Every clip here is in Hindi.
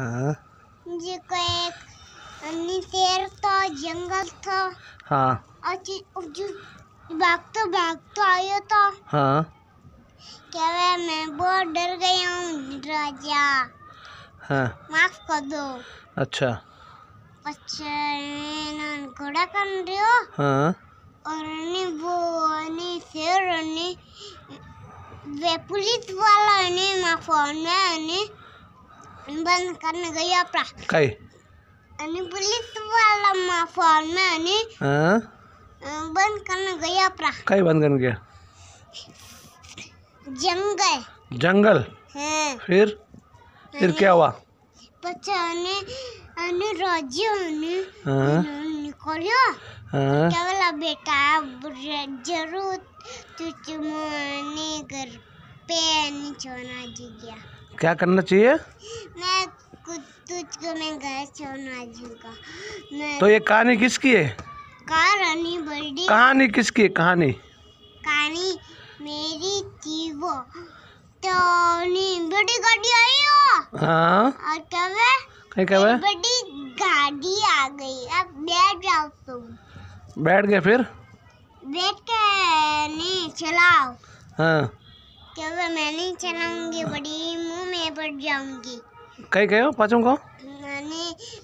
हाँ जी को एक शेर था जंगल था हाँ और जो भागते भागते आया था हाँ क्या मैं बहुत डर गया हूँ राजा हाँ माफ कर दो अच्छा अच्छा घोड़ा कर रहे हो हाँ और ने वो ने शेर ने वे पुलिस वाला ने माफ करना ने बंद करने गई अपरा कई अनि पुलिस वाला मा फोन में अनि बंद करने गई अपरा कई बंद करने गया जंगल जंगल हैं हाँ। फिर फिर क्या हुआ पता अनि अनि राज्य अनि हां निकलियो हां क्या वाला बेटा जरूर तुझ माने घर पेन छोना जी गया क्या करना चाहिए मैं तुझको मैं गया छोना जी का तो ये कहानी किसकी है कहानी बड़ी कहानी किसकी है कहानी कहानी मेरी थी वो तो नहीं बड़ी गाड़ी आई हो हाँ और क्या है कहीं कब है बड़ी गाड़ी आ गई अब बैठ जाओ तुम बैठ गए फिर बैठ के नहीं चलाओ हाँ क्या मैं नहीं चलाऊंगी बड़ी मुंह में बढ़ जाऊंगी कहीं कहो पाचों को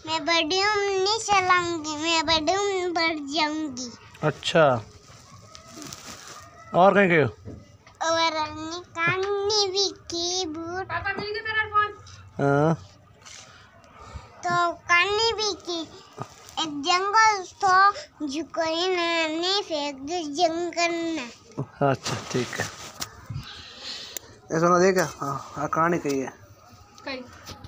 मैं बड़ी हूँ नहीं चलाऊंगी मैं बड़ी हूँ बढ़ जाऊंगी अच्छा और कहीं कहो और अन्य कानी भी की बूट हाँ तो कानी भी की एक जंगल तो झुको ही नहीं फेंक जंगल में अच्छा ठीक है ऐसा ना देखा हाँ कहानी कही है कही